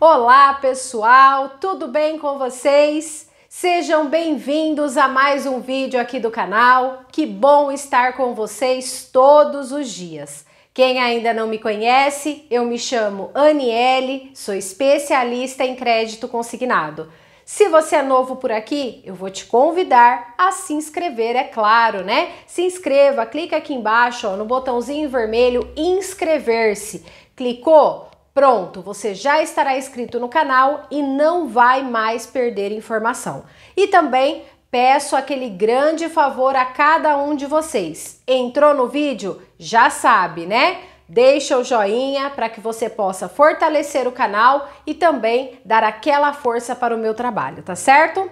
Olá, pessoal, tudo bem com vocês? Sejam bem-vindos a mais um vídeo aqui do canal. Que bom estar com vocês todos os dias. Quem ainda não me conhece, eu me chamo Aniele, sou especialista em crédito consignado. Se você é novo por aqui, eu vou te convidar a se inscrever, é claro, né? Se inscreva, clica aqui embaixo ó, no botãozinho vermelho inscrever-se. Clicou? Pronto, você já estará inscrito no canal e não vai mais perder informação. E também peço aquele grande favor a cada um de vocês. Entrou no vídeo? Já sabe, né? Deixa o joinha para que você possa fortalecer o canal e também dar aquela força para o meu trabalho, tá certo?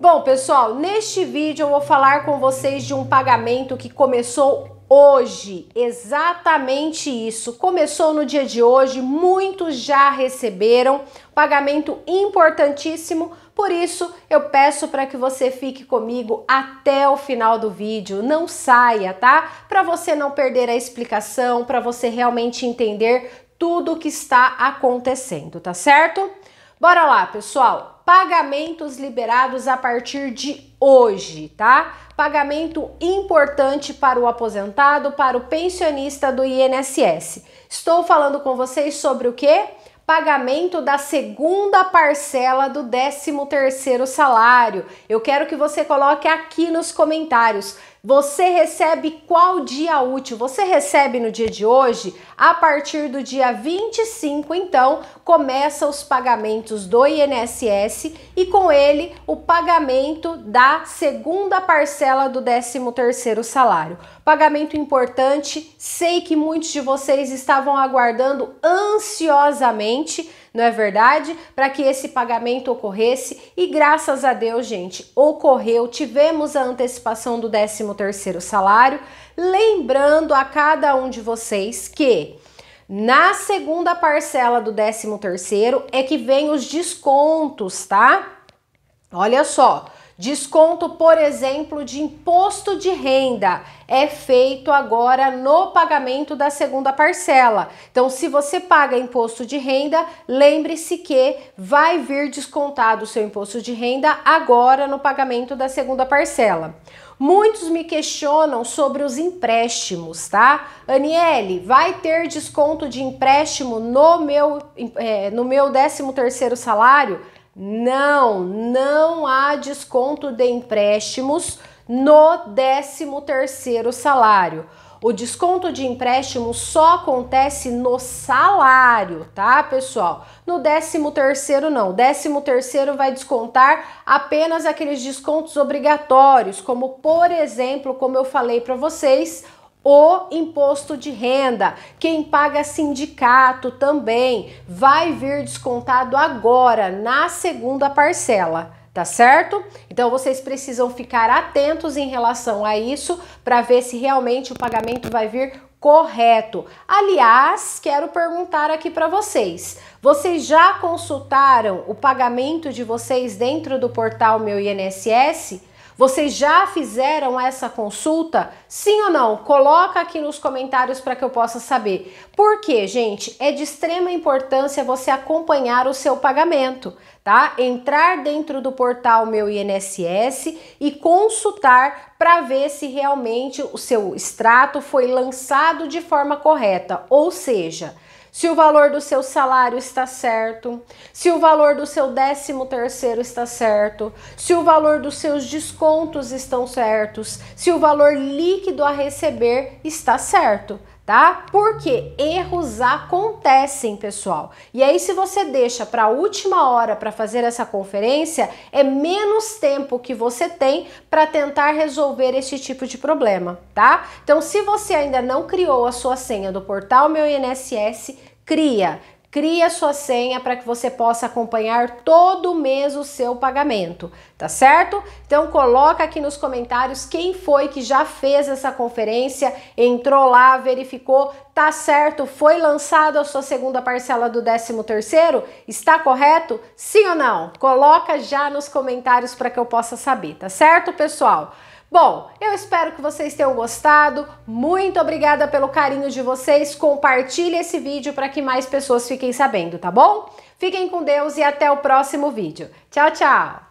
Bom, pessoal, neste vídeo eu vou falar com vocês de um pagamento que começou hoje, exatamente isso. Começou no dia de hoje, muitos já receberam pagamento importantíssimo. Por isso, eu peço para que você fique comigo até o final do vídeo, não saia, tá? Para você não perder a explicação, para você realmente entender tudo o que está acontecendo, tá certo? Bora lá, pessoal. Pagamentos liberados a partir de hoje, tá? Pagamento importante para o aposentado, para o pensionista do INSS. Estou falando com vocês sobre o quê? pagamento da segunda parcela do 13 terceiro salário. Eu quero que você coloque aqui nos comentários você recebe qual dia útil? Você recebe no dia de hoje? A partir do dia 25, então, começa os pagamentos do INSS e com ele o pagamento da segunda parcela do 13º salário. Pagamento importante, sei que muitos de vocês estavam aguardando ansiosamente não é verdade? Para que esse pagamento ocorresse e graças a Deus, gente, ocorreu. Tivemos a antecipação do 13º salário, lembrando a cada um de vocês que na segunda parcela do 13º é que vem os descontos, tá? Olha só, Desconto, por exemplo, de imposto de renda é feito agora no pagamento da segunda parcela. Então, se você paga imposto de renda, lembre-se que vai vir descontado o seu imposto de renda agora no pagamento da segunda parcela. Muitos me questionam sobre os empréstimos, tá? Aniele, vai ter desconto de empréstimo no meu, é, no meu 13 terceiro salário? Não, não há desconto de empréstimos no 13º salário. O desconto de empréstimo só acontece no salário, tá, pessoal? No 13º não. O 13º vai descontar apenas aqueles descontos obrigatórios, como por exemplo, como eu falei para vocês, o imposto de renda. Quem paga sindicato também vai vir descontado agora na segunda parcela. Tá certo? Então vocês precisam ficar atentos em relação a isso para ver se realmente o pagamento vai vir correto. Aliás, quero perguntar aqui para vocês: vocês já consultaram o pagamento de vocês dentro do portal Meu INSS? Vocês já fizeram essa consulta? Sim ou não? Coloca aqui nos comentários para que eu possa saber. Porque, gente, é de extrema importância você acompanhar o seu pagamento, tá? Entrar dentro do portal Meu INSS e consultar para ver se realmente o seu extrato foi lançado de forma correta, ou seja, se o valor do seu salário está certo, se o valor do seu décimo terceiro está certo, se o valor dos seus descontos estão certos, se o valor líquido a receber está certo tá? Porque erros acontecem, pessoal. E aí se você deixa para a última hora para fazer essa conferência, é menos tempo que você tem para tentar resolver esse tipo de problema, tá? Então se você ainda não criou a sua senha do portal Meu INSS, cria cria sua senha para que você possa acompanhar todo mês o seu pagamento, tá certo? Então coloca aqui nos comentários quem foi que já fez essa conferência, entrou lá, verificou, tá certo, foi lançado a sua segunda parcela do 13º, está correto? Sim ou não? Coloca já nos comentários para que eu possa saber, tá certo, pessoal? Bom, eu espero que vocês tenham gostado. Muito obrigada pelo carinho de vocês. Compartilhe esse vídeo para que mais pessoas fiquem sabendo, tá bom? Fiquem com Deus e até o próximo vídeo. Tchau, tchau!